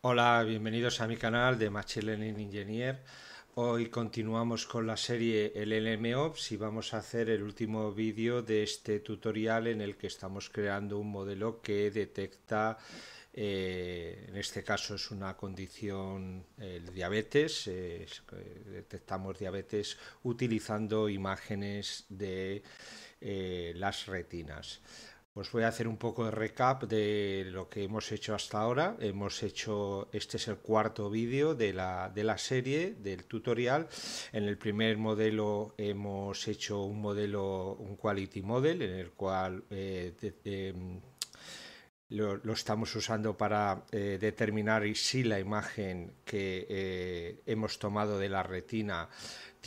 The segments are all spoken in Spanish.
Hola, bienvenidos a mi canal de Machine Learning Engineer. Hoy continuamos con la serie LLMOps y vamos a hacer el último vídeo de este tutorial en el que estamos creando un modelo que detecta, eh, en este caso es una condición, el diabetes, detectamos diabetes utilizando imágenes de eh, las retinas. Os pues voy a hacer un poco de recap de lo que hemos hecho hasta ahora. Hemos hecho, este es el cuarto vídeo de la, de la serie, del tutorial. En el primer modelo hemos hecho un modelo, un quality model, en el cual eh, em, lo, lo, estamos usando para eh, determinar si la imagen que eh, hemos tomado de la retina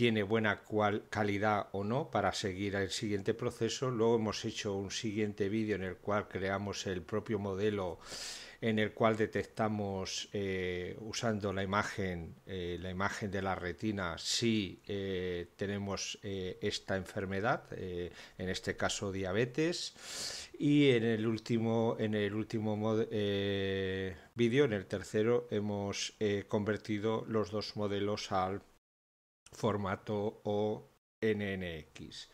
tiene buena cual, calidad o no para seguir el siguiente proceso. Luego hemos hecho un siguiente vídeo en el cual creamos el propio modelo en el cual detectamos eh, usando la imagen, eh, la imagen de la retina si eh, tenemos esta enfermedad, en este caso diabetes. Y en el último, en el último vídeo, en el tercero, hemos convertido los dos modelos al formato o NNX.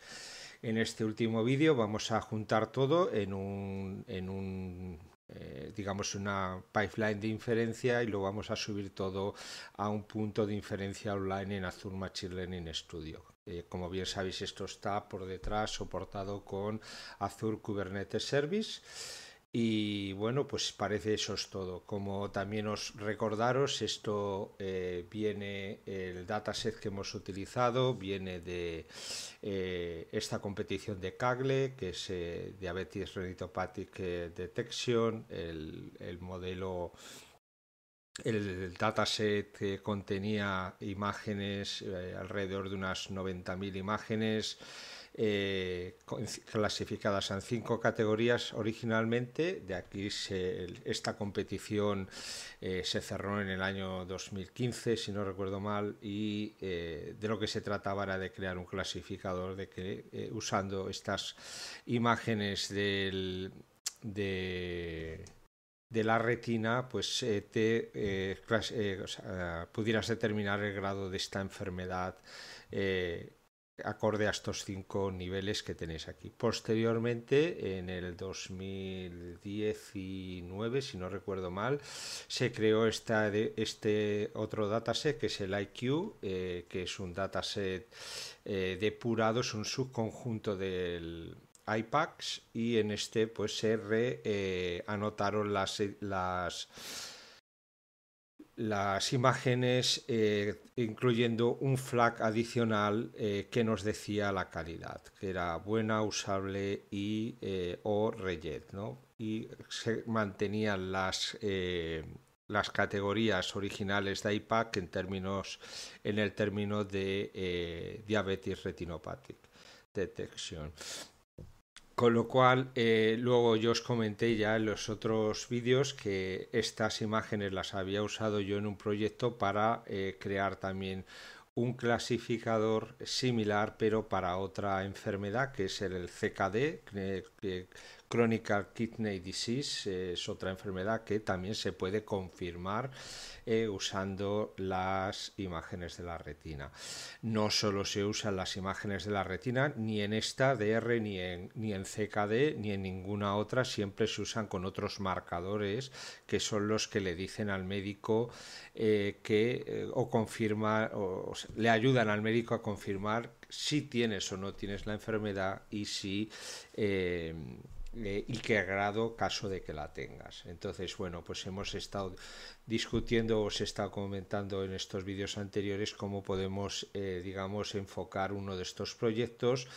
En este último vídeo vamos a juntar todo en un, en un eh, digamos una pipeline de inferencia y lo vamos a subir todo a un punto de inferencia online en Azure Machine Learning Studio. Eh, como bien sabéis, esto está por detrás soportado con Azure Kubernetes Service y bueno, pues parece eso es todo. Como también os recordaros, esto eh, viene, el dataset que hemos utilizado viene de eh, esta competición de Cagle, que es eh, Diabetes Renitopatic Detection, el, modelo el dataset que contenía imágenes, alrededor de unas 90.000 imágenes, eh, clasificadas en cinco categorías originalmente. De aquí esta competición eh, se cerró en el año 2015, si no recuerdo mal, y eh, de lo que se trataba era de crear un clasificador de que usando estas imágenes del, de, la retina, pues te pudieras determinar el grado de esta enfermedad acorde a estos cinco niveles que tenéis aquí. Posteriormente, en el 2019, si no recuerdo mal, se creó este otro dataset que es el IQ, eh, que es un dataset eh, depurado, es un subconjunto del IPACS y en este pues se reanotaron eh, anotaron las, las las imágenes eh, incluyendo un flag adicional eh, que nos decía la calidad, que era buena, usable y eh, o reyet, Y se mantenían las, las categorías originales de IPAC en, términos, en el término de diabetes retinopática. detection. Con lo cual, eh, luego yo os comenté ya en los otros vídeos que estas imágenes las había usado yo en un proyecto para eh, crear también un clasificador similar, pero para otra enfermedad, que es el CKD, crónica Kidney Disease eh, es otra enfermedad que también se puede confirmar eh, usando las imágenes de la retina. No solo se usan las imágenes de la retina, ni en esta DR, ni en, ni en CKD, ni en ninguna otra, siempre se usan con otros marcadores que son los que le dicen al médico eh, que o confirma o, le ayudan al médico a confirmar si tienes o no tienes la enfermedad y si eh, y qué grado caso de que la tengas. Entonces, bueno, pues hemos estado discutiendo o se está comentando en estos vídeos anteriores cómo podemos, eh, digamos, enfocar uno de estos proyectos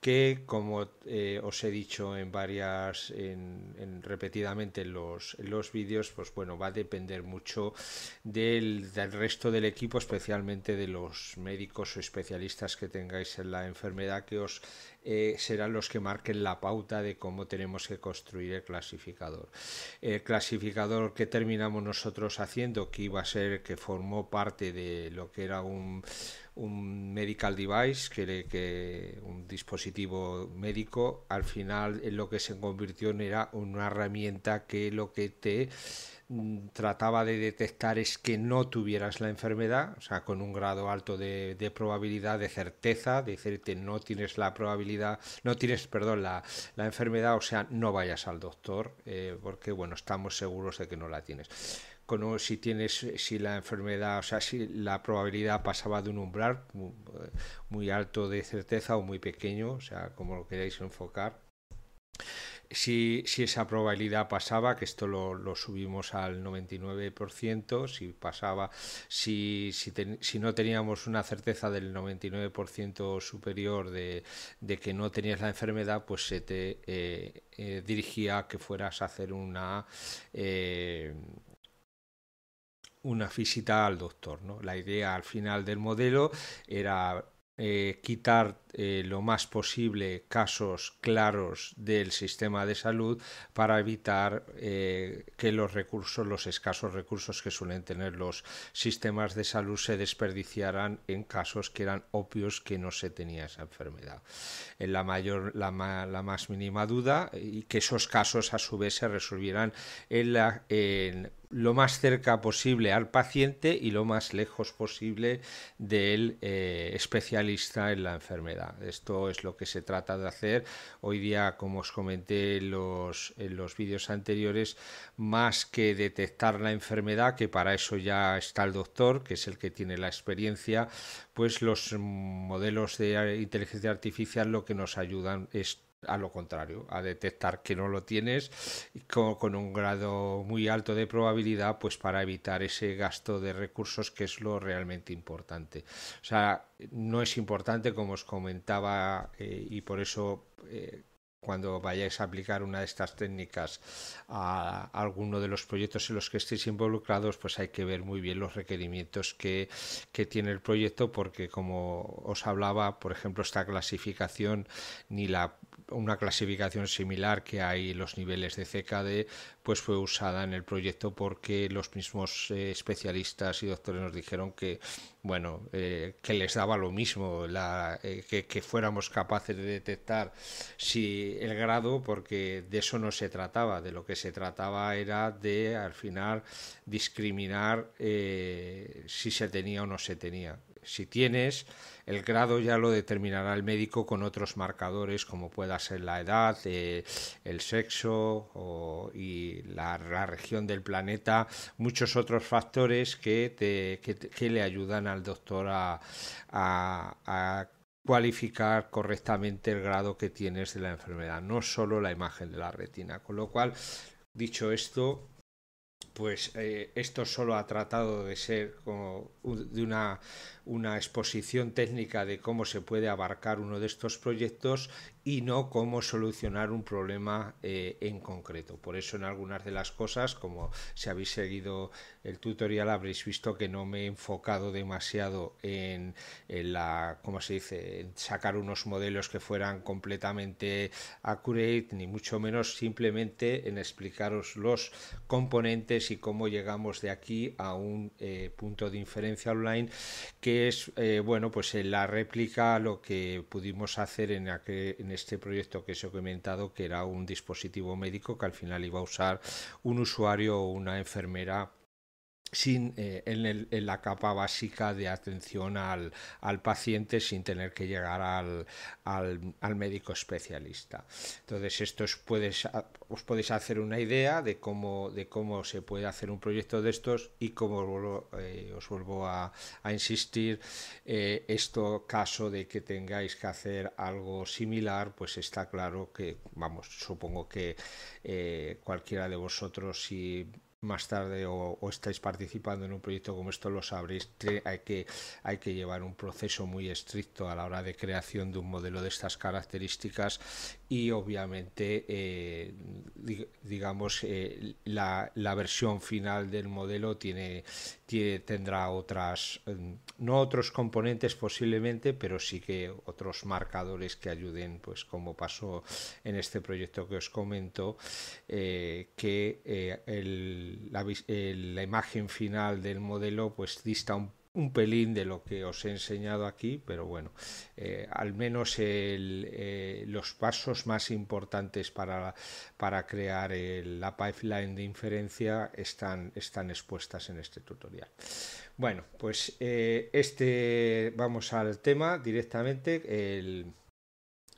que, como eh, os he dicho en varias, en, repetidamente en los, los vídeos, pues bueno, va a depender mucho del, resto del equipo, especialmente de los médicos o especialistas que tengáis en la enfermedad, que os eh, serán los que marquen la pauta de cómo tenemos que construir el clasificador. El clasificador que terminamos nosotros haciendo, que iba a ser, que formó parte de lo que era un un medical device, que, un dispositivo médico, al final en eh, lo que se convirtió en era una herramienta que lo que te mm, trataba de detectar es que no tuvieras la enfermedad, o sea, con un grado alto de, de probabilidad, de certeza, de decirte no tienes la probabilidad, no tienes, perdón, la, enfermedad, o sea, no vayas al doctor, eh, porque bueno, estamos seguros de que no la tienes si tienes si la enfermedad, o sea, si la probabilidad pasaba de un umbral eh, muy, alto de certeza o muy pequeño, o sea, como lo queráis enfocar. Si, esa probabilidad pasaba, que esto lo, subimos al 99%, si pasaba, si, si, si, no teníamos una certeza del 99% superior de, que no tenías la enfermedad, pues se te eh, eh, dirigía a que fueras a hacer una... Eh, una visita al doctor. ¿no? La idea al final del modelo era eh, quitar eh, lo más posible casos claros del sistema de salud para evitar eh, que los recursos, los escasos recursos que suelen tener los sistemas de salud se desperdiciaran en casos que eran obvios que no se tenía esa enfermedad. En eh, la mayor, la, más mínima duda y que esos casos a su vez se resolvieran en la, lo más cerca posible al paciente y lo más lejos posible del especialista en la enfermedad. Esto es lo que se trata de hacer. Hoy día, como os comenté en los, en los vídeos anteriores, más que detectar la enfermedad, que para eso ya está el doctor, que es el que tiene la experiencia, pues los modelos de inteligencia artificial lo que nos ayudan es a lo contrario, a detectar que no lo tienes con, con, un grado muy alto de probabilidad, pues para evitar ese gasto de recursos que es lo realmente importante. O sea, no es importante, como os comentaba, eh, y por eso eh, cuando vayáis a aplicar una de estas técnicas a alguno de los proyectos en los que estéis involucrados, pues hay que ver muy bien los requerimientos que, tiene el proyecto, porque como os hablaba, por ejemplo, esta clasificación ni la una clasificación similar que hay los niveles de CKD, pues fue usada en el proyecto porque los mismos eh, especialistas y doctores nos dijeron que, bueno, eh, que les daba lo mismo, la, eh, que, que, fuéramos capaces de detectar si el grado, porque de eso no se trataba, de lo que se trataba era de al final discriminar si se tenía o no se tenía. Si tienes el grado ya lo determinará el médico con otros marcadores como pueda ser la edad, eh, el sexo y la, región del planeta, muchos otros factores que, le ayudan al doctor a, a cualificar correctamente el grado que tienes de la enfermedad, no solo la imagen de la retina. Con lo cual, dicho esto, pues eh, esto solo ha tratado de ser como de una, una, exposición técnica de cómo se puede abarcar uno de estos proyectos y no cómo solucionar un problema eh, en concreto. Por eso en algunas de las cosas, como si habéis seguido el tutorial, habréis visto que no me he enfocado demasiado en, la, ¿cómo se dice?, en sacar unos modelos que fueran completamente accurate, ni mucho menos simplemente en explicaros los componentes y cómo llegamos de aquí a un eh, punto de inferencia online que es eh, bueno pues en eh, la réplica lo que pudimos hacer en, en este proyecto que se he comentado que era un dispositivo médico que al final iba a usar un usuario o una enfermera sin, eh, en, la capa básica de atención al, paciente sin tener que llegar al, médico especialista. Entonces, esto os, puedes, os podéis hacer una idea de cómo, de cómo se puede hacer un proyecto de estos y como os vuelvo eh, a, insistir, eh, esto caso de que tengáis que hacer algo similar, pues está claro que, vamos, supongo que eh, cualquiera de vosotros si más tarde o, estáis participando en un proyecto como esto, lo sabréis, hay que, hay que llevar un proceso muy estricto a la hora de creación de un modelo de estas características y obviamente eh, digamos eh, la, la, versión final del modelo tiene, tiene, tendrá otras mm, no otros componentes posiblemente pero sí que otros marcadores que ayuden pues como pasó en este proyecto que os comento eh, que eh, el, la, la, imagen final del modelo pues dista un un pelín de lo que os he enseñado aquí, pero bueno, eh, al menos eh, los pasos más importantes para, para crear la pipeline de inferencia están, están expuestas en este tutorial. Bueno, pues eh, este vamos al tema directamente. El,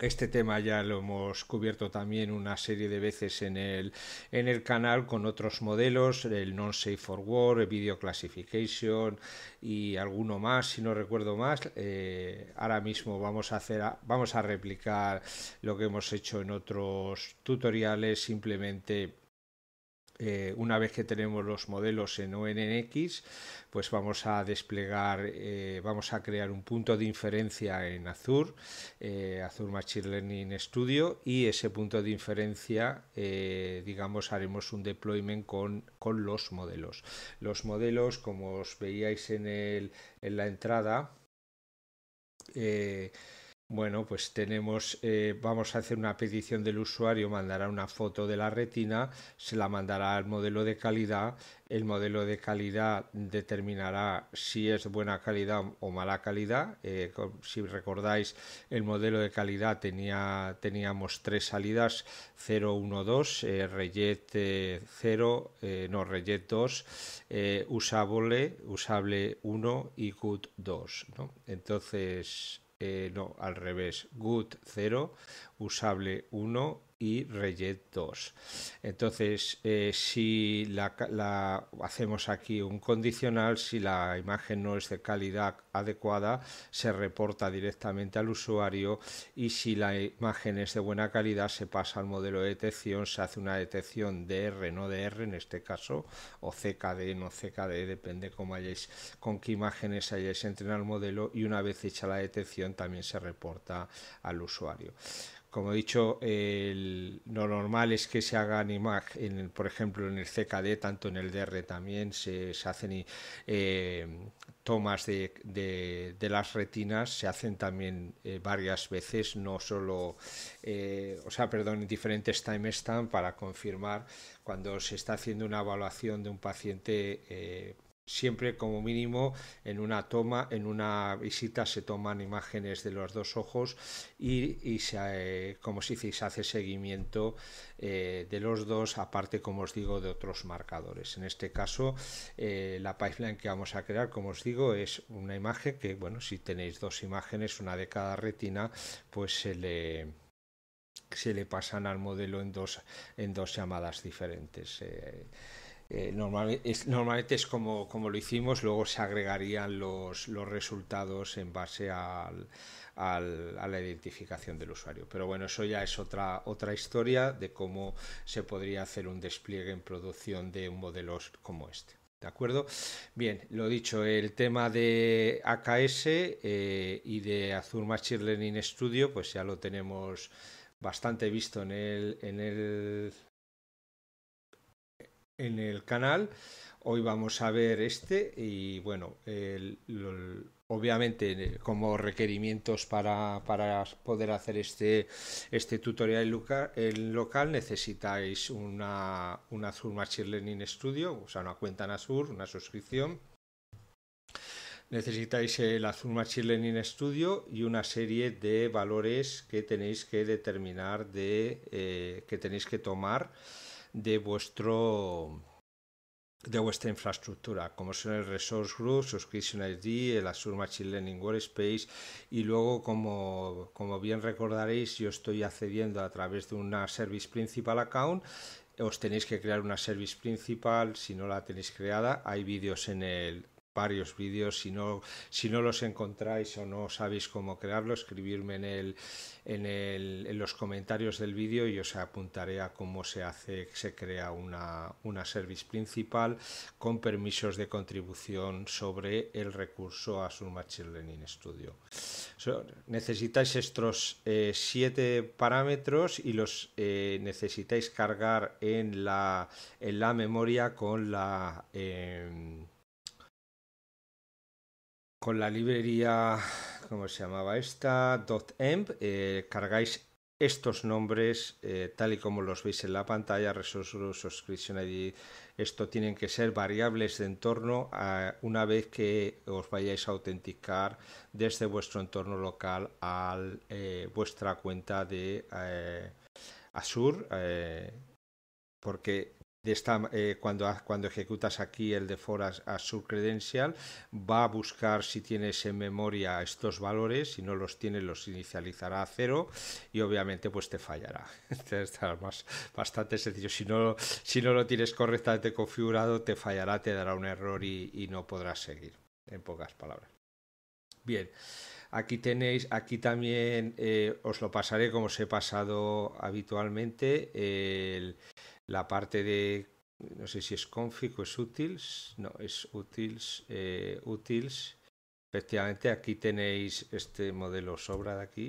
este tema ya lo hemos cubierto también una serie de veces en el, en el canal con otros modelos, el Non-Safe for War, el Video Classification y alguno más, si no recuerdo más. Eh, ahora mismo vamos a, hacer, vamos a replicar lo que hemos hecho en otros tutoriales, simplemente eh, una vez que tenemos los modelos en ONNX, pues vamos a desplegar, eh, vamos a crear un punto de inferencia en Azure, eh, Azure Machine Learning Studio, y ese punto de inferencia, digamos, haremos un deployment con, los modelos. Los modelos, como os veíais en, el, en la entrada, bueno, pues tenemos, eh, vamos a hacer una petición del usuario, mandará una foto de la retina, se la mandará al modelo de calidad, el modelo de calidad determinará si es buena calidad o mala calidad. Eh, si recordáis, el modelo de calidad tenía, teníamos tres salidas, 0, 1, 2, eh, 0, eh, no, Reyete 2, usable, usable 1 y CUT 2. Entonces eh, no, al revés, good 0, usable 1, y 2. Entonces, eh, si la, hacemos aquí un condicional, si la imagen no es de calidad adecuada, se reporta directamente al usuario y si la imagen es de buena calidad, se pasa al modelo de detección, se hace una detección de r no de r en este caso, o CKD, no CKD, depende cómo hayáis, con qué imágenes hayáis entrenado el modelo y una vez hecha la detección también se reporta al usuario. Como he dicho, lo normal es que se hagan imágenes, por ejemplo, en el CKD, tanto en el DR también, se, hacen eh, tomas de, las retinas, se hacen también eh, varias veces, no solo, eh, o sea, perdón, en diferentes timestamps para confirmar cuando se está haciendo una evaluación de un paciente Siempre como mínimo en una toma, en una visita se toman imágenes de los dos ojos y, se, eh, como se hace seguimiento eh, de los dos, aparte como os digo de otros marcadores. En este caso, eh, la pipeline que vamos a crear, como os digo, es una imagen que, bueno, si tenéis dos imágenes, una de cada retina, pues se le pasan al modelo en dos llamadas diferentes. Eh, normalmente es como, como, lo hicimos, luego se agregarían los, resultados en base a la identificación del usuario. Pero bueno, eso ya es otra, otra historia de cómo se podría hacer un despliegue en producción de un modelo como este. ¿De acuerdo? Bien, lo dicho, el tema de AKS eh, y de Azure Machine Learning Studio, pues ya lo tenemos bastante visto en el, en el, en el canal. Hoy vamos a ver este y bueno, obviamente eh, como requerimientos para, para, poder hacer este, este tutorial en local necesitáis una, una Azure Machine Learning Studio, o sea, una cuenta en Azure, una suscripción. Necesitáis el Azure Machine Learning Studio y una serie de valores que tenéis que determinar, de, eh, que tenéis que tomar de vuestro de vuestra infraestructura, como son el Resource Group, Subscription ID, el Azure Machine Learning Workspace y luego, como, como bien recordaréis, yo estoy accediendo a través de una Service Principal Account os tenéis que crear una service principal si no la tenéis creada. Hay vídeos en el, varios vídeos. Si no, si no los encontráis o no sabéis cómo crearlo, escribirme en, el, en, el, en los comentarios del vídeo y os apuntaré a cómo se hace, se crea una, una service principal con permisos de contribución sobre el recurso a su Machine Learning Studio. necesitáis estos eh, siete parámetros y los eh, necesitáis cargar en la, en la memoria con la... Em, con la librería, ¿cómo se llamaba esta? Eh, cargáis estos nombres eh, tal y como los veis en la pantalla, Resource Subscription esto tienen que ser variables de entorno una vez que os vayáis a autenticar desde vuestro entorno local a eh, vuestra cuenta de Azure, porque eh, cuando, ejecutas aquí el de for a va a buscar si tienes en memoria estos valores, si no los tienes los inicializará a cero y obviamente pues te fallará. Entonces, estará más, bastante sencillo. Si no, si no lo tienes correctamente configurado, te fallará, te dará un error y, no podrás seguir, en pocas palabras. Bien. Aquí tenéis, aquí también eh, os lo pasaré como os he pasado habitualmente, el, la parte de, no sé si es config o es utils, no, es utils, eh, efectivamente aquí tenéis este modelo sobra de aquí,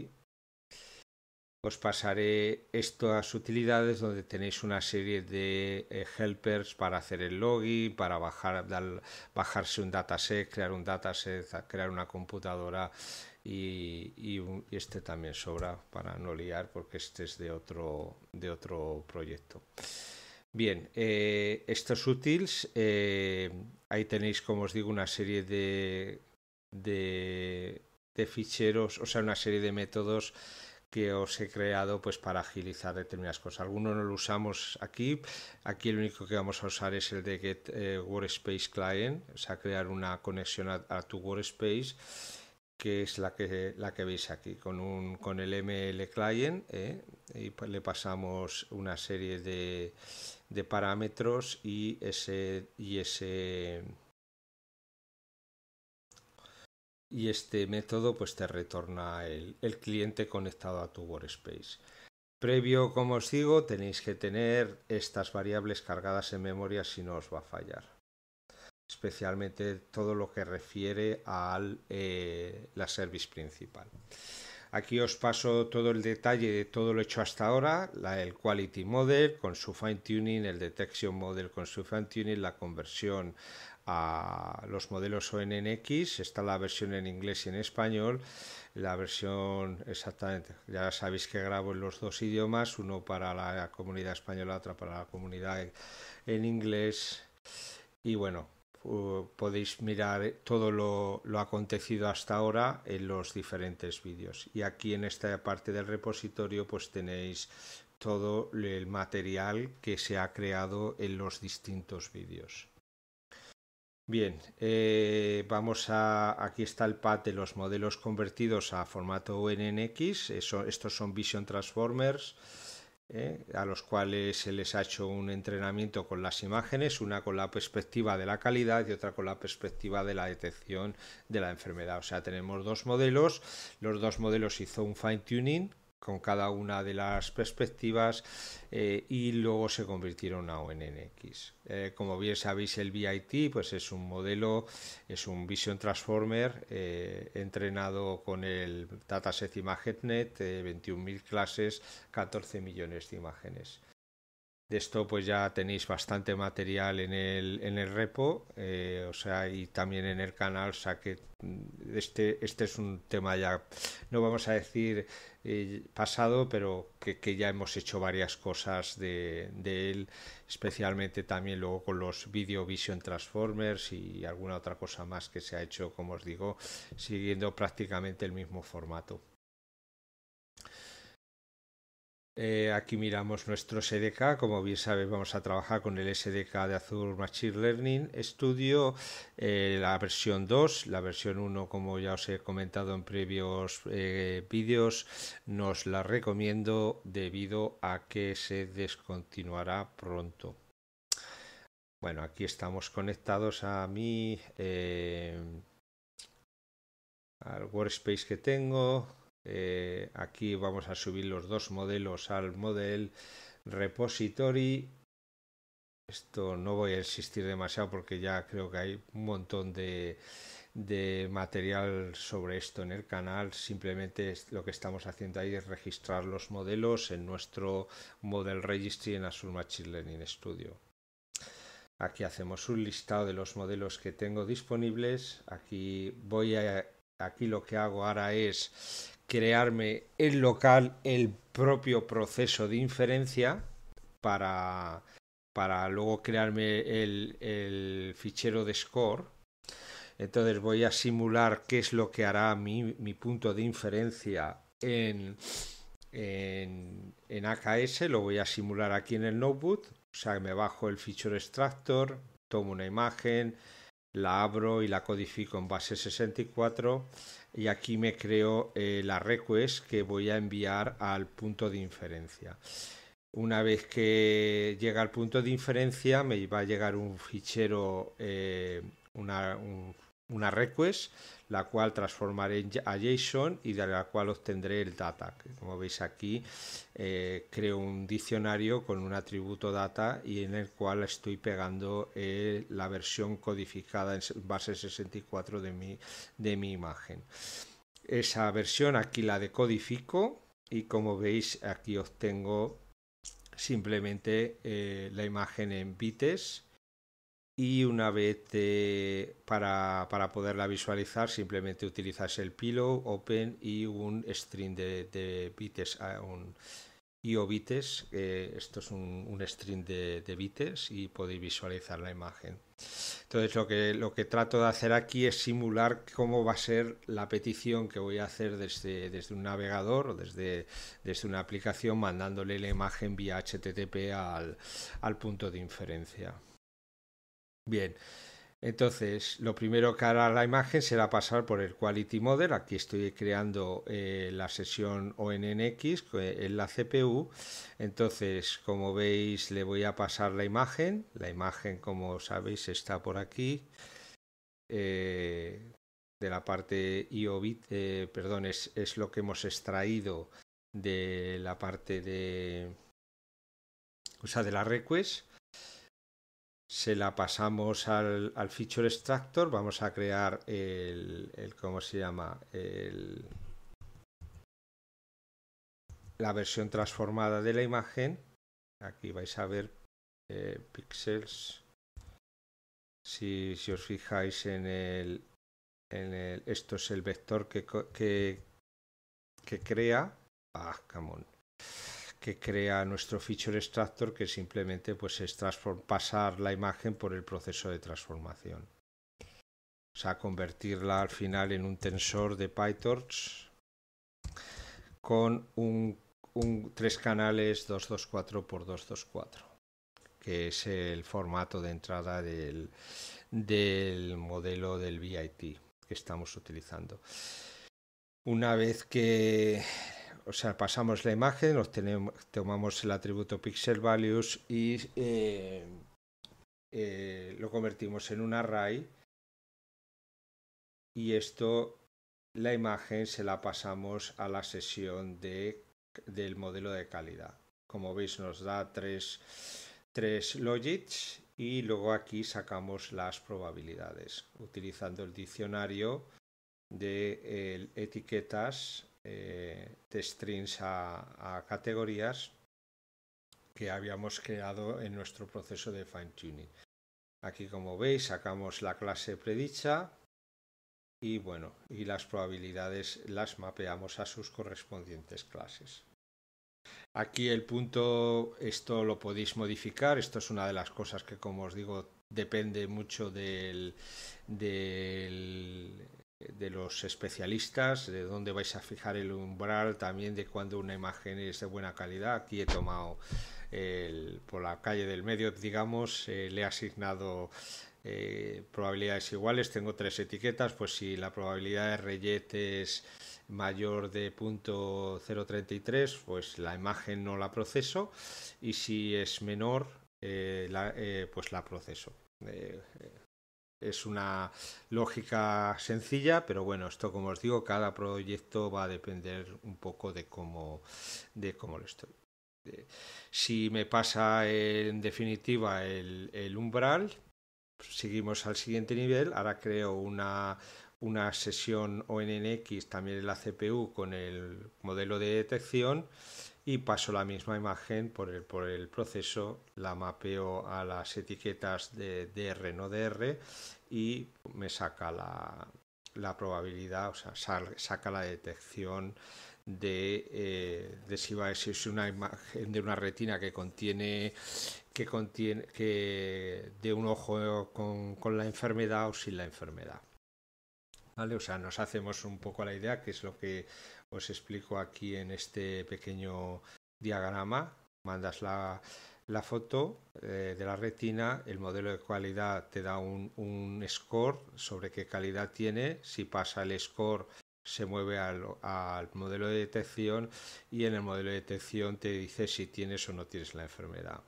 os pasaré estas utilidades donde tenéis una serie de eh, helpers para hacer el login, para bajar, bajarse un dataset, crear un dataset, crear una computadora y, este también sobra para no liar porque este es de otro, de otro proyecto. Bien, eh, estos útiles, eh, ahí tenéis como os digo una serie de, de, ficheros, o sea una serie de métodos que os he creado pues para agilizar determinadas cosas. Algunos no lo usamos aquí, aquí el único que vamos a usar es el de Get eh, Workspace Client, o sea crear una conexión a, a tu Workspace que es la que, la que veis aquí, con, un, con el ML Client, ¿eh? y pues le pasamos una serie de, parámetros y ese, y ese y este método pues te retorna el, el, cliente conectado a tu workspace. Previo, como os digo, tenéis que tener estas variables cargadas en memoria si no os va a fallar especialmente todo lo que refiere a eh, la service principal. Aquí os paso todo el detalle de todo lo hecho hasta ahora, el quality model con su fine tuning, el detection model con su fine tuning, la conversión a los modelos ONNX, está la versión en inglés y en español, la versión exactamente, ya sabéis que grabo en los dos idiomas, uno para la comunidad española, otra para la comunidad en inglés. Y bueno, eh, podéis mirar todo lo, acontecido hasta ahora en los diferentes vídeos. Y aquí en esta parte del repositorio pues tenéis todo el material que se ha creado en los distintos vídeos. Bien, eh, vamos a. Aquí está el pad de los modelos convertidos a formato nx estos son Vision Transformers ¿eh? a los cuales se les ha hecho un entrenamiento con las imágenes, una con la perspectiva de la calidad y otra con la perspectiva de la detección de la enfermedad. O sea, tenemos dos modelos, los dos modelos hizo un fine tuning con cada una de las perspectivas eh, y luego se convirtieron a ONNX. Eh, como bien sabéis, el VIT pues es un modelo, es un Vision Transformer eh, entrenado con el dataset ImageNet, 21.000 clases, 14 millones de imágenes. De esto pues ya tenéis bastante material en el, en el repo, eh, o sea, y también en el canal, o sea que mm, este, este es un tema ya, no vamos a decir eh, pasado, pero que, ya hemos hecho varias cosas de, él, especialmente también luego con los Video Vision Transformers y alguna otra cosa más que se ha hecho, como os digo, siguiendo prácticamente el mismo formato. Eh, aquí miramos nuestro SDK, como bien sabes vamos a trabajar con el SDK de Azure Machine Learning Studio, eh, la versión 2, la versión 1 como ya os he comentado en previos eh, vídeos, nos la recomiendo debido a que se descontinuará pronto. Bueno, aquí estamos conectados a mi al workspace que tengo, eh, aquí vamos a subir los dos modelos al model repository. Esto no voy a insistir demasiado porque ya creo que hay un montón de, material sobre esto en el canal. Simplemente lo que estamos haciendo ahí es registrar los modelos en nuestro model registry en Azure Machine Learning Studio. Aquí hacemos un listado de los modelos que tengo disponibles. Aquí voy a aquí lo que hago ahora es crearme el local, el propio proceso de inferencia para, luego crearme el, fichero de score. Entonces voy a simular qué es lo que hará mi, punto de inferencia en, en, en, AKS, lo voy a simular aquí en el notebook, o sea, me bajo el feature extractor, tomo una imagen, la abro y la codifico en base 64 y aquí me creo eh, la request que voy a enviar al punto de inferencia. Una vez que llega al punto de inferencia me va a llegar un fichero, eh, un una request, la cual transformaré a JSON y de la cual obtendré el data. Como veis aquí, eh, creo un diccionario con un atributo data y en el cual estoy pegando eh, la versión codificada en base 64 de mi, de mi imagen. Esa versión aquí la decodifico y como veis aquí obtengo simplemente eh, la imagen en bits y una vez para, poderla visualizar simplemente utilizas el pillow, open y un string de, bits, ah, un IO bits, esto es un, string de, bits y podéis visualizar la imagen. Entonces lo que, lo que trato de hacer aquí es simular cómo va a ser la petición que voy a hacer desde, un navegador o desde, una aplicación mandándole la imagen vía HTTP al, al punto de inferencia. Bien, entonces lo primero que hará la imagen será pasar por el Quality Model. Aquí estoy creando eh, la sesión ONNX en la CPU. Entonces, como veis, le voy a pasar la imagen. La imagen, como sabéis, está por aquí. Eh, de la parte IOBIT, eh, perdón, es, es lo que hemos extraído de la parte de, o sea, de la request se la pasamos al, al feature extractor, vamos a crear el, ¿cómo se llama? El, la versión transformada de la imagen. Aquí vais a ver eh, píxeles. Si, si, os fijáis en el, en el, Esto es el vector que, que, que crea. Ah, que crea nuestro feature extractor que simplemente pues es pasar la imagen por el proceso de transformación. O sea, convertirla al final en un tensor de PyTorch con un, tres canales 224x224, que es el formato de entrada del, del modelo del VIT que estamos utilizando. Una vez que, o sea, pasamos la imagen, tomamos el atributo pixel values y eh, eh, lo convertimos en un array. Y esto, la imagen se la pasamos a la sesión del modelo de calidad. Como veis, nos da tres, tres logits y luego aquí sacamos las probabilidades utilizando el diccionario de eh, etiquetas eh, de strings a, a, categorías que habíamos creado en nuestro proceso de fine tuning. Aquí como veis sacamos la clase predicha y bueno, y las probabilidades las mapeamos a sus correspondientes clases. Aquí el punto, esto lo podéis modificar, esto es una de las cosas que como os digo depende mucho del, del de los especialistas, de dónde vais a fijar el umbral, también de cuando una imagen es de buena calidad. Aquí he tomado el, por la calle del medio, digamos, eh, le he asignado eh, probabilidades iguales, tengo tres etiquetas, pues si la probabilidad de reyet es mayor de 0.033, pues la imagen no la proceso y si es menor, eh, la, pues la proceso es una lógica sencilla, pero bueno, esto como os digo, cada proyecto va a depender un poco de cómo, de cómo lo estoy. Si me pasa en definitiva el, umbral, seguimos al siguiente nivel, ahora creo una, una sesión ONNX también en la CPU con el modelo de detección y paso la misma imagen por el, por el proceso, la mapeo a las etiquetas de DR, no DR, y me saca la, probabilidad, o sea, saca la detección de, eh, de si va a ser una imagen de una retina que contiene que contiene que de un ojo con, con la enfermedad o sin la enfermedad. ¿Vale? O sea, nos hacemos un poco la idea que es lo que os explico aquí en este pequeño diagrama. Mandas la, foto eh, de la retina, el modelo de calidad te da un, score sobre qué calidad tiene, si pasa el score se mueve al, modelo de detección y en el modelo de detección te dice si tienes o no tienes la enfermedad.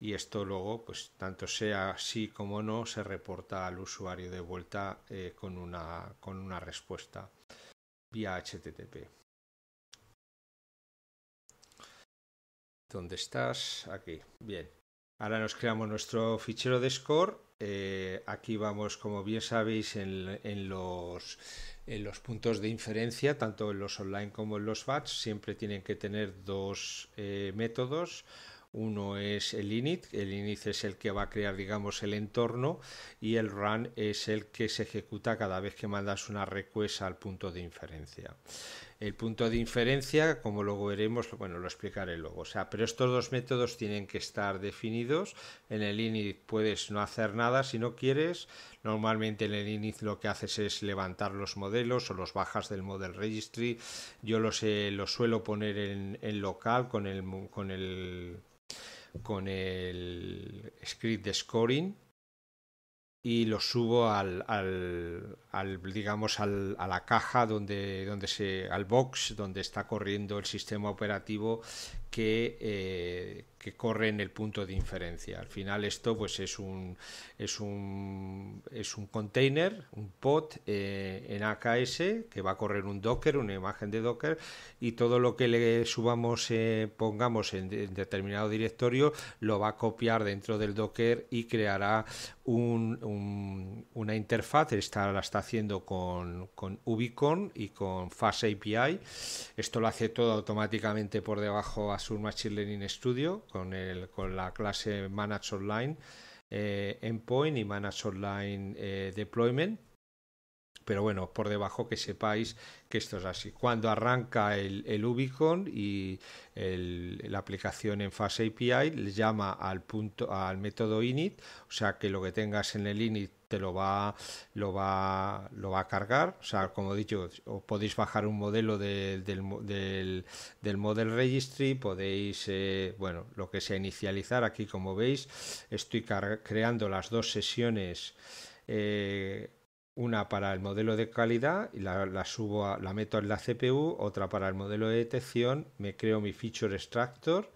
Y esto luego, pues tanto sea sí como no, se reporta al usuario de vuelta eh, con una respuesta vía HTTP. ¿Dónde estás? Aquí. Bien. Ahora nos creamos nuestro fichero de score. Eh, aquí vamos, como bien sabéis, en, los, puntos de inferencia, tanto en los online como en los batch, siempre tienen que tener dos eh, métodos. Uno es el init, el init es el que va a crear, digamos, el entorno y el run es el que se ejecuta cada vez que mandas una request al punto de inferencia. El punto de inferencia, como luego veremos, bueno, lo explicaré luego. O sea, pero estos dos métodos tienen que estar definidos. En el init puedes no hacer nada si no quieres. Normalmente en el init lo que haces es levantar los modelos o los bajas del model registry. Yo los, suelo poner en, local con el, con el con el script de scoring y lo subo al, al, al digamos al, a la caja donde donde se al box donde está corriendo el sistema operativo eh, que, corre en el punto de inferencia al final esto pues es un es un es un container un pod eh, en AKS que va a correr un Docker una imagen de Docker y todo lo que le subamos eh, pongamos en, determinado directorio lo va a copiar dentro del Docker y creará un, una interfaz está la haciendo con, con y con Fast API. Esto lo hace todo automáticamente por debajo Azure Machine Learning Studio con, el, con la clase Manage Online eh, Endpoint y Manage Online eh, Deployment pero bueno, por debajo que sepáis que esto es así. Cuando arranca el, el Ubicon y la aplicación en fase API le llama al punto al método init, o sea que lo que tengas en el init te lo va, lo va, lo va a cargar. O sea, como he dicho, podéis bajar un modelo del, del, del, model registry, podéis, eh, bueno, lo que sea inicializar. Aquí, como veis, estoy creando las dos sesiones. Eh, una para el modelo de calidad y la, subo, la meto en la CPU, otra para el modelo de detección, me creo mi feature extractor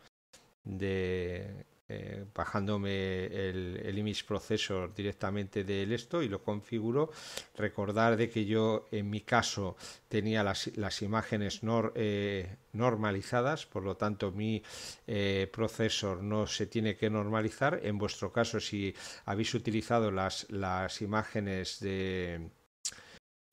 de eh, bajándome el, el, image processor directamente del esto y lo configuro. Recordar de que yo en mi caso tenía las, imágenes nor, eh, normalizadas, por lo tanto mi eh, procesor no se tiene que normalizar. En vuestro caso, si habéis utilizado las, las imágenes de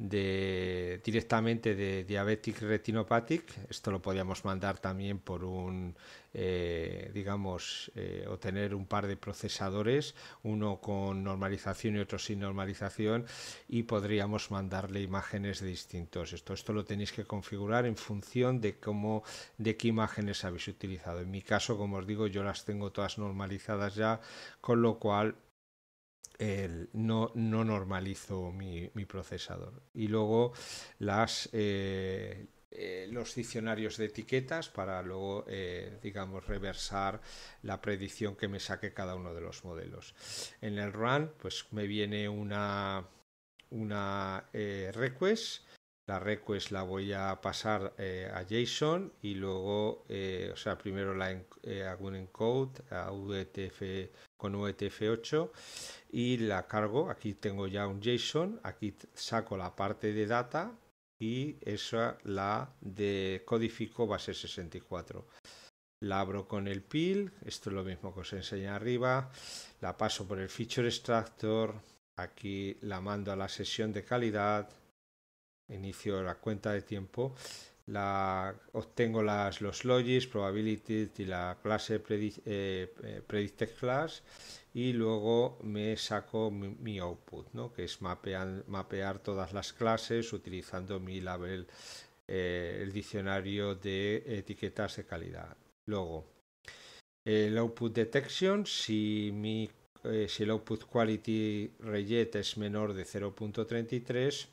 de, directamente de diabetic retinopathic. Esto lo podíamos mandar también por un, eh, digamos, eh, o tener un par de procesadores, uno con normalización y otro sin normalización, y podríamos mandarle imágenes de distintos. Esto, esto lo tenéis que configurar en función de cómo, de qué imágenes habéis utilizado. En mi caso, como os digo, yo las tengo todas normalizadas ya, con lo cual no, no, normalizo mi, procesador. Y luego las, eh, eh, los diccionarios de etiquetas para luego, eh, digamos, reversar la predicción que me saque cada uno de los modelos. En el run, pues me viene una, una request la request la voy a pasar eh, a JSON y luego, eh, o sea, primero la eh, hago un encode UTF, con UTF8 y la cargo. Aquí tengo ya un JSON, aquí saco la parte de data y esa la de base 64. La abro con el PIL, esto es lo mismo que os enseña arriba, la paso por el feature extractor, aquí la mando a la sesión de calidad, inicio la cuenta de tiempo, obtengo los logis, probabilities y la clase predict, eh, eh, predicted class y luego me saco mi, output, que es mapear todas las clases utilizando mi label, eh, el diccionario de etiquetas de calidad. Luego, el output detection, si, mi, si el output quality reject es menor de 0.33,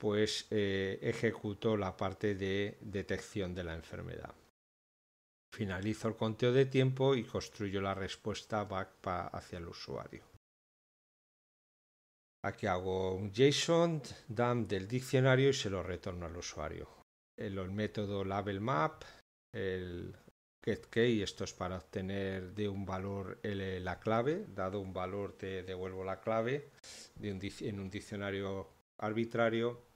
pues eh, ejecuto la parte de detección de la enfermedad. Finalizo el conteo de tiempo y construyo la respuesta backpa hacia el usuario. Aquí hago un JSON dump del diccionario y se lo retorno al usuario. El, método label el getKey, esto es para obtener de un valor la clave, dado un valor te devuelvo la clave en un diccionario arbitrario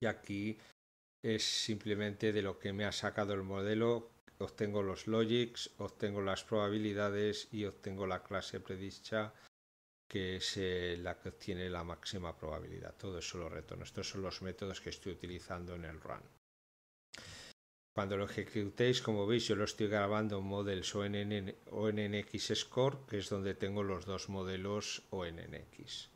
y aquí es simplemente de lo que me ha sacado el modelo, obtengo los logics, obtengo las probabilidades y obtengo la clase predicha que es eh, la que tiene la máxima probabilidad. Todo eso lo retorno. Estos son los métodos que estoy utilizando en el run. Cuando lo ejecutéis, como veis, yo lo estoy grabando en Models ONNX Score, que es donde tengo los dos modelos ONNX.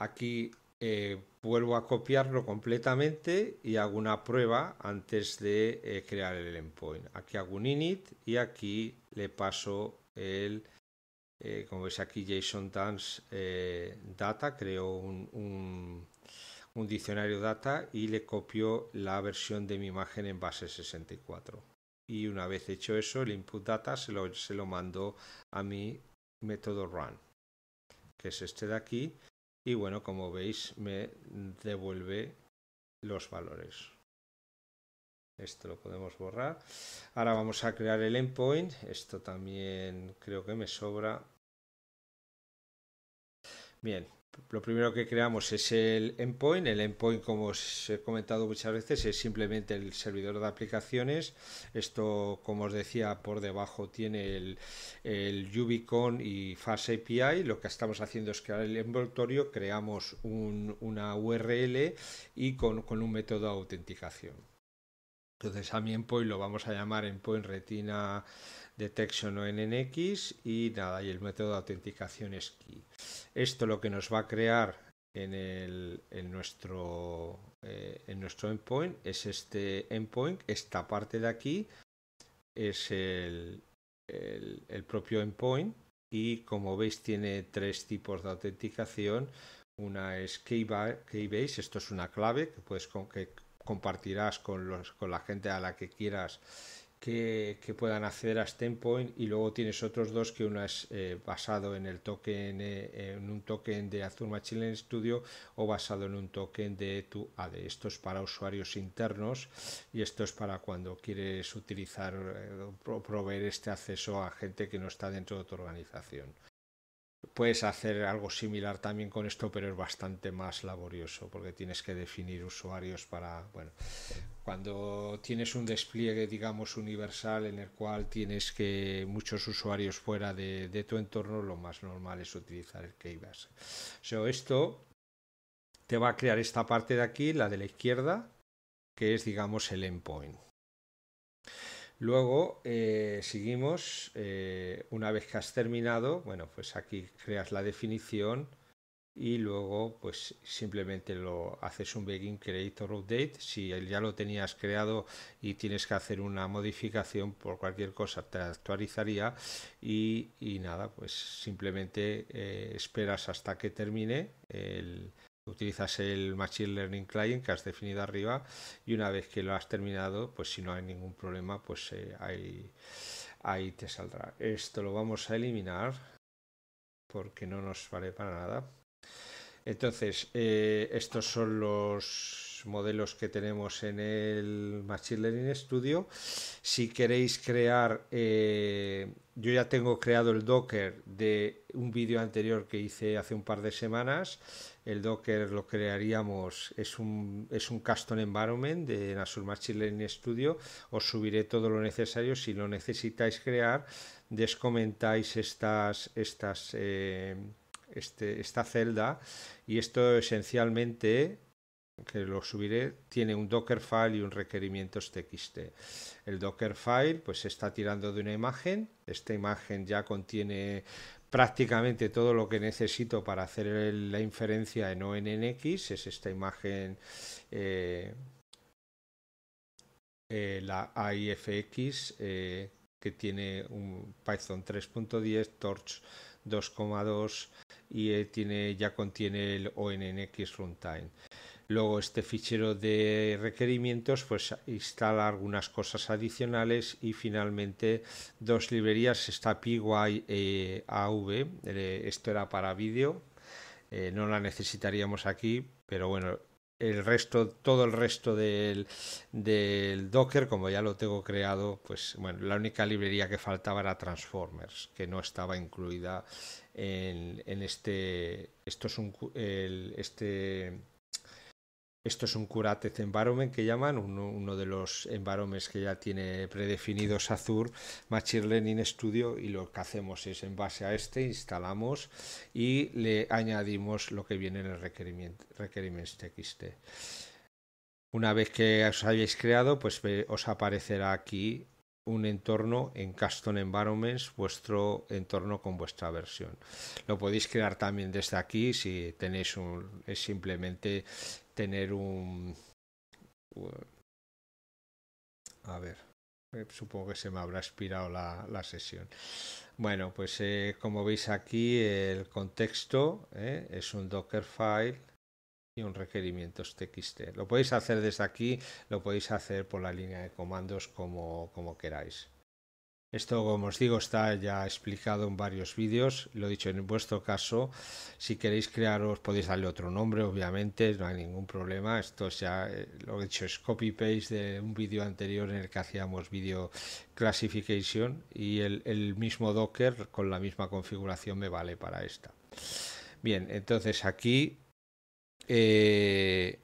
Aquí eh, vuelvo a copiarlo completamente y hago una prueba antes de eh, crear el endpoint. Aquí hago un init y aquí le paso el, eh, como veis aquí, JSON Dance Data, creo un, diccionario data y le copio la versión de mi imagen en base 64. Y una vez hecho eso, el input data se lo, se lo mando a mi método run, que es este de aquí, y bueno, como veis me devuelve los valores. Esto lo podemos borrar. Ahora vamos a crear el endpoint. Esto también creo que me sobra. Bien, lo primero que creamos es el endpoint. El endpoint, como os he comentado muchas veces, es simplemente el servidor de aplicaciones. Esto, como os decía, por debajo tiene el, el y Fast API. Lo que estamos haciendo es crear el envoltorio, creamos una URL y con un método de autenticación. Entonces a mi endpoint lo vamos a llamar endpoint retina detection o NNX y nada, y el método de autenticación es key. Esto lo que nos va a crear en, el, en, nuestro, eh, en nuestro endpoint es este endpoint, esta parte de aquí es el, el, propio endpoint y como veis tiene tres tipos de autenticación. Una es keybase, esto es una clave que, puedes, que compartirás con, los, con la gente a la que quieras que, puedan acceder a Stempoint y luego tienes otros dos que uno es eh, basado en el token eh, en un token de Azure Machine Studio o basado en un token de tu AD. E. Esto es para usuarios internos y esto es para cuando quieres utilizar eh, o proveer este acceso a gente que no está dentro de tu organización. Puedes hacer algo similar también con esto, pero es bastante más laborioso porque tienes que definir usuarios para, bueno, cuando tienes un despliegue, digamos, universal en el cual tienes que muchos usuarios fuera de, tu entorno, lo más normal es utilizar el Keybase. O esto te va a crear esta parte de aquí, la de la izquierda, que es, digamos, el endpoint. Luego eh, seguimos, eh, una vez que has terminado, bueno, pues aquí creas la definición y luego pues simplemente lo haces un begin creator update. Si ya lo tenías creado y tienes que hacer una modificación por cualquier cosa, te actualizaría y, nada, pues simplemente eh, esperas hasta que termine el, utilizas el Machine Learning Client que has definido arriba y una vez que lo has terminado, pues si no hay ningún problema, pues eh, ahí, ahí te saldrá. Esto lo vamos a eliminar porque no nos vale para nada. Entonces, eh, estos son los modelos que tenemos en el Machine Learning Studio. Si queréis crear, eh, yo ya tengo creado el Docker de un vídeo anterior que hice hace un par de semanas el Docker lo crearíamos, es un, es custom environment de Azure Machine Learning Studio, os subiré todo lo necesario, si lo necesitáis crear, descomentáis estas, estas, eh, este, esta celda y esto esencialmente que lo subiré, tiene un Dockerfile y un requerimiento. TXT. El Dockerfile pues se está tirando de una imagen, esta imagen ya contiene prácticamente todo lo que necesito para hacer la inferencia en ONNX, es esta imagen, eh, eh, la AIFX, eh, que tiene un Python 3.10, Torch 2.2 y tiene, ya contiene el ONNX runtime. Luego este fichero de requerimientos pues instala algunas cosas adicionales y finalmente dos librerías, esta e PyAV, av eh, esto era para vídeo, eh, no la necesitaríamos aquí, pero bueno, el resto, todo el resto del, Docker, como ya lo tengo creado, pues bueno, la única librería que faltaba era Transformers, que no estaba incluida en, este, esto es un, este esto es un curate Environment que llaman, uno, de los environments que ya tiene predefinidos Azure Machine Learning Studio y lo que hacemos es en base a este instalamos y le añadimos lo que viene en el requerimiento, txt. Una vez que os hayáis creado, pues os aparecerá aquí un entorno en Custom Environments, vuestro entorno con vuestra versión. Lo podéis crear también desde aquí si tenéis un, es simplemente tener un... A ver, eh, supongo que se me habrá expirado la, sesión. Bueno, pues eh, como veis aquí, el contexto eh, es un Dockerfile y un requerimiento txt. Lo podéis hacer desde aquí, lo podéis hacer por la línea de comandos como, como queráis. Esto, como os digo, está ya explicado en varios vídeos. Lo he dicho, en vuestro caso, si queréis crearos, podéis darle otro nombre, obviamente, no hay ningún problema. Esto ya, eh, lo he dicho, es copy-paste de un vídeo anterior en el que hacíamos vídeo classification y el, mismo Docker con la misma configuración me vale para esta. Bien, entonces aquí eh,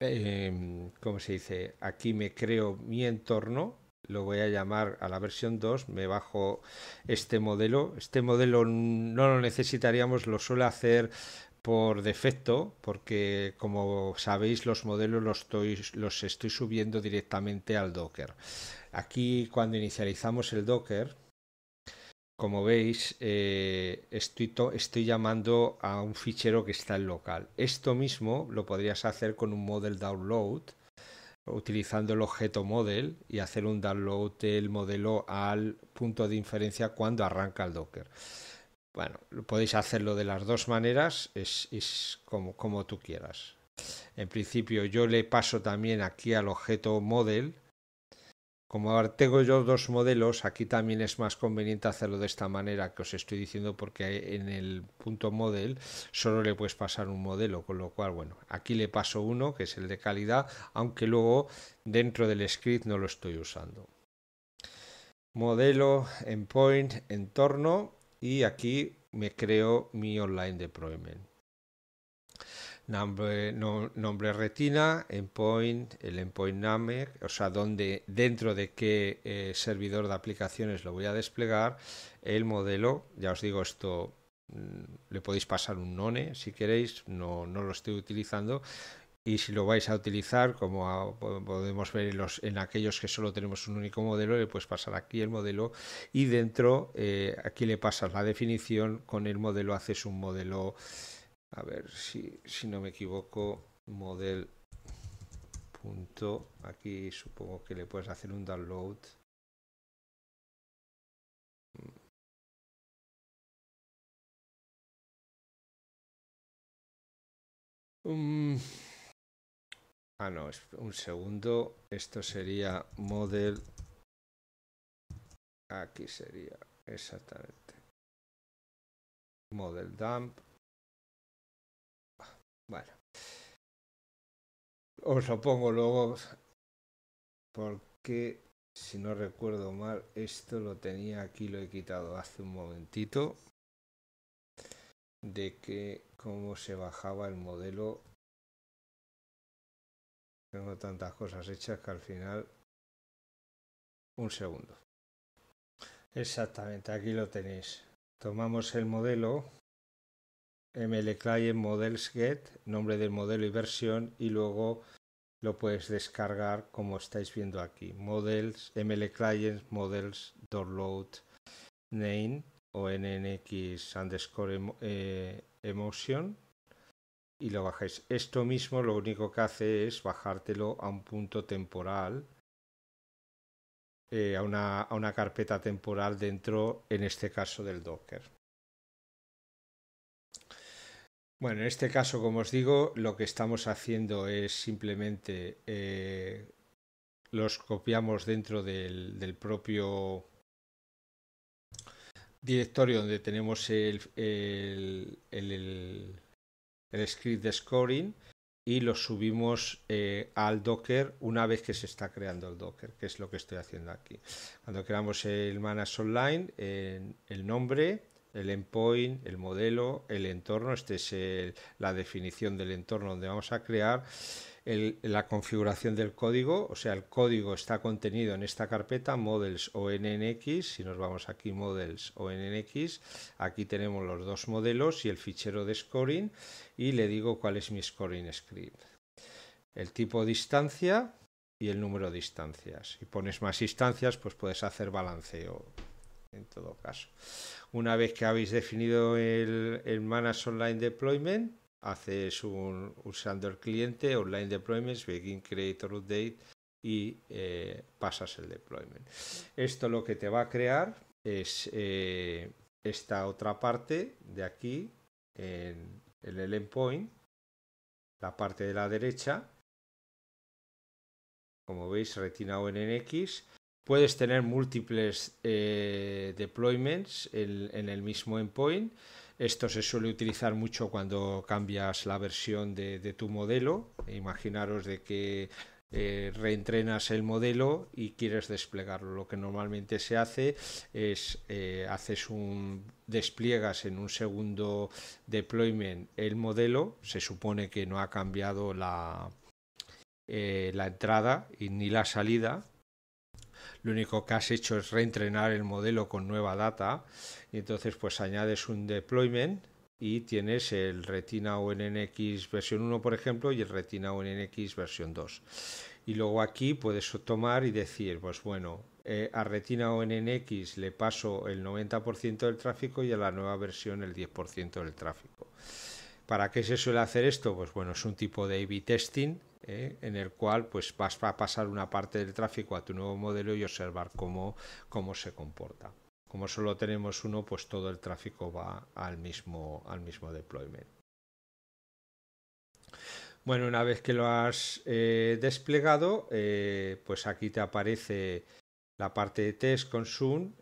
em, ¿cómo se dice? Aquí me creo mi entorno lo voy a llamar a la versión 2, me bajo este modelo. Este modelo no lo necesitaríamos, lo suele hacer por defecto, porque como sabéis los modelos los estoy, los estoy subiendo directamente al Docker. Aquí cuando inicializamos el Docker, como veis, eh, estoy, estoy, llamando a un fichero que está en local. Esto mismo lo podrías hacer con un model download utilizando el objeto model y hacer un download del modelo al punto de inferencia cuando arranca el Docker. Bueno, podéis hacerlo de las dos maneras, es, como tú quieras. En principio yo le paso también aquí al objeto model como tengo yo dos modelos, aquí también es más conveniente hacerlo de esta manera que os estoy diciendo porque en el punto model solo le puedes pasar un modelo, con lo cual, bueno, aquí le paso uno, que es el de calidad, aunque luego dentro del script no lo estoy usando. Modelo, endpoint, entorno y aquí me creo mi online deployment nombre, nombre retina, endpoint, el endpoint name, o sea, donde, dentro de qué eh, servidor de aplicaciones lo voy a desplegar, el modelo, ya os digo esto, mm, le podéis pasar un none si queréis, no, no lo estoy utilizando, y si lo vais a utilizar, como podemos ver en, los, en, aquellos que solo tenemos un único modelo, le puedes pasar aquí el modelo y dentro eh, aquí le pasas la definición, con el modelo haces un modelo a ver si, si no me equivoco, model punto, aquí supongo que le puedes hacer un download. Mm. ah, no, un segundo. Esto sería model. Aquí sería, exactamente. Model dump. Bueno. Os lo pongo luego porque si no recuerdo mal, esto lo tenía aquí, lo he quitado hace un momentito, de que cómo se bajaba el modelo. Tengo tantas cosas hechas que al final... Un segundo. Exactamente, aquí lo tenéis. Tomamos el modelo mlclient models get, nombre del modelo y versión, y luego lo puedes descargar como estáis viendo aquí. Models, mlclient models download name o nnx underscore eh, emotion y lo bajáis. Esto mismo lo único que hace es bajártelo a un punto temporal, eh, a una carpeta temporal dentro, en este caso del Docker. Bueno, en este caso, como os digo, lo que estamos haciendo es simplemente eh, los copiamos dentro del, propio directorio donde tenemos el, script de scoring y lo subimos eh, al Docker una vez que se está creando el Docker, que es lo que estoy haciendo aquí. Cuando creamos el Manage Online, el nombre, el endpoint, el modelo, el entorno, este es la definición del entorno donde vamos a crear, la configuración del código, o sea, el código está contenido en esta carpeta models o nnx, si nos vamos aquí models o nnx, aquí tenemos los dos modelos y el fichero de scoring y le digo cuál es mi scoring script. El tipo de y el número de distancias. Si pones más instancias, pues puedes hacer balanceo en todo caso. Una vez que habéis definido el, el Manage Online Deployment, haces un usando el cliente Online Deployments, Begin Creator Update y eh, pasas el deployment. Esto lo que te va a crear es eh, esta otra parte de aquí en, en el endpoint, la parte de la derecha, como veis, retina ONNX, Puedes tener múltiples eh, deployments en, el mismo endpoint. Esto se suele utilizar mucho cuando cambias la versión de, tu modelo. Imaginaros de que eh, reentrenas el modelo y quieres desplegarlo. Lo que normalmente se hace es eh, haces un despliegas en un segundo deployment el modelo. Se supone que no ha cambiado la, la entrada y ni la salida lo único que has hecho es reentrenar el modelo con nueva data y entonces pues añades un deployment y tienes el Retina ONNX versión 1 por ejemplo y el Retina ONNX versión 2 y luego aquí puedes tomar y decir pues bueno eh, a Retina ONNX le paso el 90% del tráfico y a la nueva versión el 10% del tráfico ¿Para qué se suele hacer esto? Pues bueno, es un tipo de A-B testing ¿eh? en el cual pues, vas a pasar una parte del tráfico a tu nuevo modelo y observar cómo, se comporta. Como solo tenemos uno, pues todo el tráfico va al mismo, al mismo deployment. Bueno, una vez que lo has eh, desplegado, eh, pues aquí te aparece la parte de test con Zoom,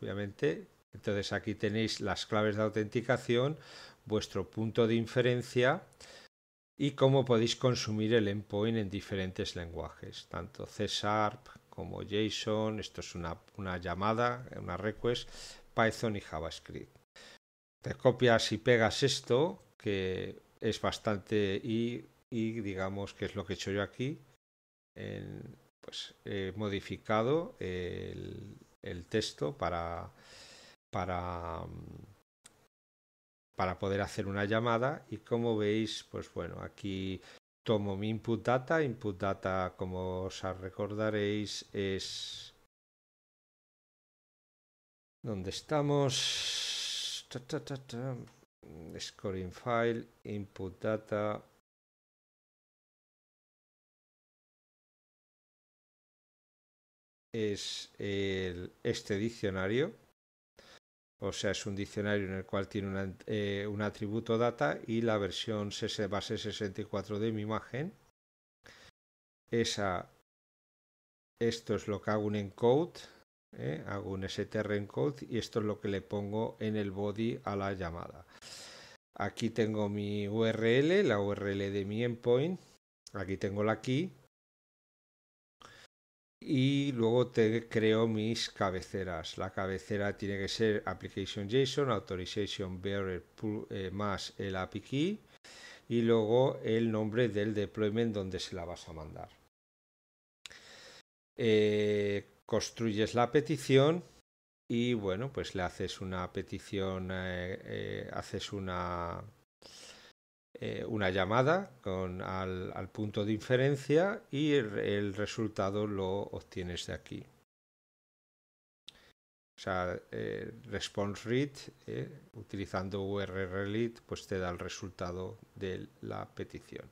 obviamente. Entonces aquí tenéis las claves de autenticación, vuestro punto de inferencia, y cómo podéis consumir el endpoint en diferentes lenguajes, tanto C como JSON, esto es una, llamada, una request, Python y JavaScript. Te copias y pegas esto, que es bastante y, digamos que es lo que he hecho yo aquí, pues he modificado el, el texto para, para mm, para poder hacer una llamada y como veis pues bueno aquí tomo mi input data input data como os recordaréis es donde estamos scoring file input data es este diccionario o sea, es un diccionario en el cual tiene eh, un atributo data y la versión base 64 de mi imagen. Esa, esto es lo que hago un encode, eh, hago un str encode y esto es lo que le pongo en el body a la llamada. Aquí tengo mi URL, la URL de mi endpoint. Aquí tengo la key y luego te creo mis cabeceras. La cabecera tiene que ser application JSON, authorization bearer eh, más el API key y luego el nombre del deployment donde se la vas a mandar. Eh, construyes la petición y bueno, pues le haces una petición, eh, haces una eh, una llamada al, punto de inferencia y el, resultado lo obtienes de aquí. O sea, eh, response read, eh, utilizando URL pues te da el resultado de la petición.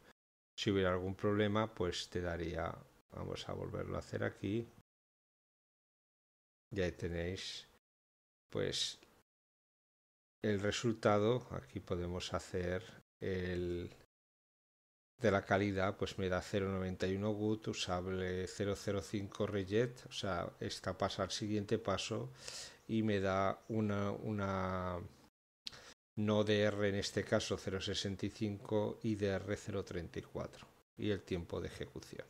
Si hubiera algún problema, pues te daría, vamos a volverlo a hacer aquí. Y ahí tenéis, pues, el resultado. Aquí podemos hacer de la calidad, pues me da 0.91 good usable 0.05 Rejet, o sea, esta pasa al siguiente paso y me da una, una no DR en este caso 0.65 y DR 0.34 y el tiempo de ejecución.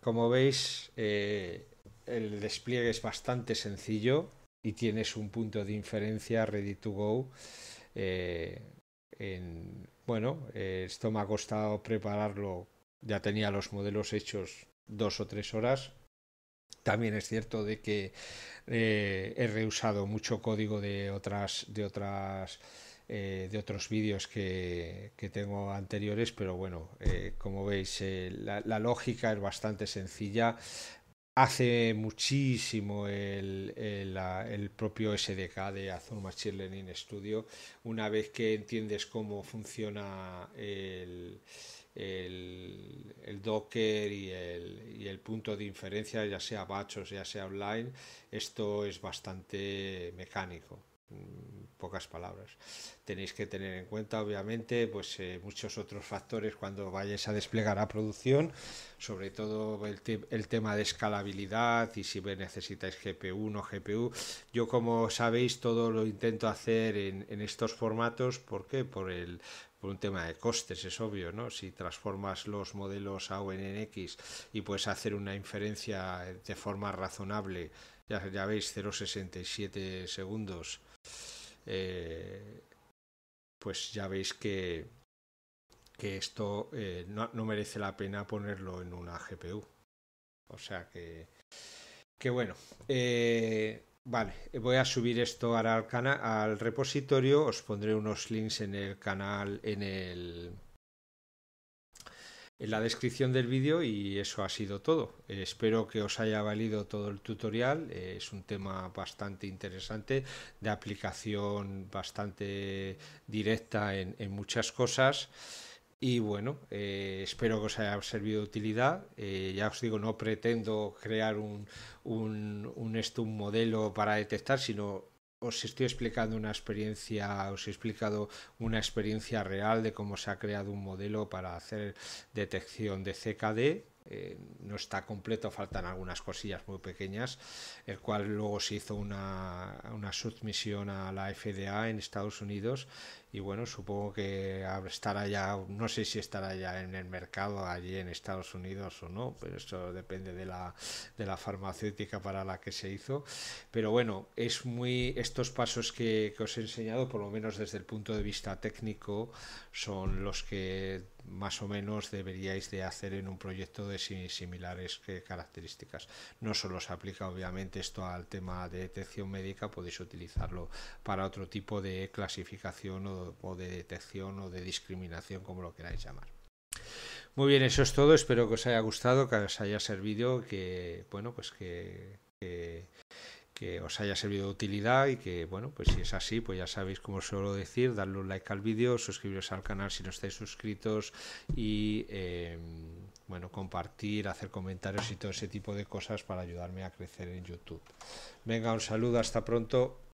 Como veis, eh, el despliegue es bastante sencillo y tienes un punto de inferencia ready to go eh, en, bueno, eh, esto me ha costado prepararlo, ya tenía los modelos hechos dos o tres horas. También es cierto de que eh, he reusado mucho código de otras, de otras, de otros vídeos que, que, tengo anteriores, pero bueno, como veis, la, lógica es bastante sencilla hace muchísimo el, propio SDK de Azure Machine Learning Studio. Una vez que entiendes cómo funciona el, Docker y, y el, punto de inferencia, ya sea batch o ya sea online, esto es bastante mecánico. Mm, pocas palabras. Tenéis que tener en cuenta, obviamente, pues eh, muchos otros factores cuando vayáis a desplegar a producción, sobre todo el, el, tema de escalabilidad y si necesitáis GPU no GPU. Yo, como sabéis, todo lo intento hacer en, en estos formatos, porque Por el por un tema de costes, es obvio, ¿no? Si transformas los modelos a ONNX y puedes hacer una inferencia de forma razonable, ya, ya veis, 0,67 segundos eh, pues ya veis que, que esto eh, no, merece la pena ponerlo en una GPU. O sea que, que bueno. Eh, vale, voy a subir esto ahora al, al repositorio. Os pondré unos links en el canal, en el en la descripción del vídeo y eso ha sido todo. Eh, espero que os haya valido todo el tutorial, eh, es un tema bastante interesante, de aplicación bastante directa en, muchas cosas. Y bueno, eh, espero que os haya servido de utilidad. ya os digo, no pretendo crear un, un, un modelo para detectar, sino os estoy explicando una experiencia, os he explicado una experiencia real de cómo se ha creado un modelo para hacer detección de CKD eh, no está completo, faltan algunas cosillas muy pequeñas, el cual luego se hizo una, una submisión a la FDA en Estados Unidos y bueno, supongo que estará ya, no sé si estará ya en el mercado allí en Estados Unidos o no, pero eso depende de la, de la farmacéutica para la que se hizo. Pero bueno, es muy, estos pasos que, que os he enseñado, por lo menos desde el punto de vista técnico, son los que más o menos deberíais de hacer en un proyecto de similares eh, características. No solo se aplica obviamente esto al tema de detección médica, podéis utilizarlo para otro tipo de clasificación o, de detección o de discriminación, como lo queráis llamar. Muy bien, eso es todo. Espero que os haya gustado, que os haya servido, que bueno, pues que que os haya servido de utilidad y que, bueno, pues si es así, pues ya sabéis cómo suelo decir, darle un like al vídeo, suscribiros al canal si no estáis suscritos y, em, bueno, compartir, hacer comentarios y todo ese tipo de cosas para ayudarme a crecer en YouTube. Venga, un saludo, hasta pronto.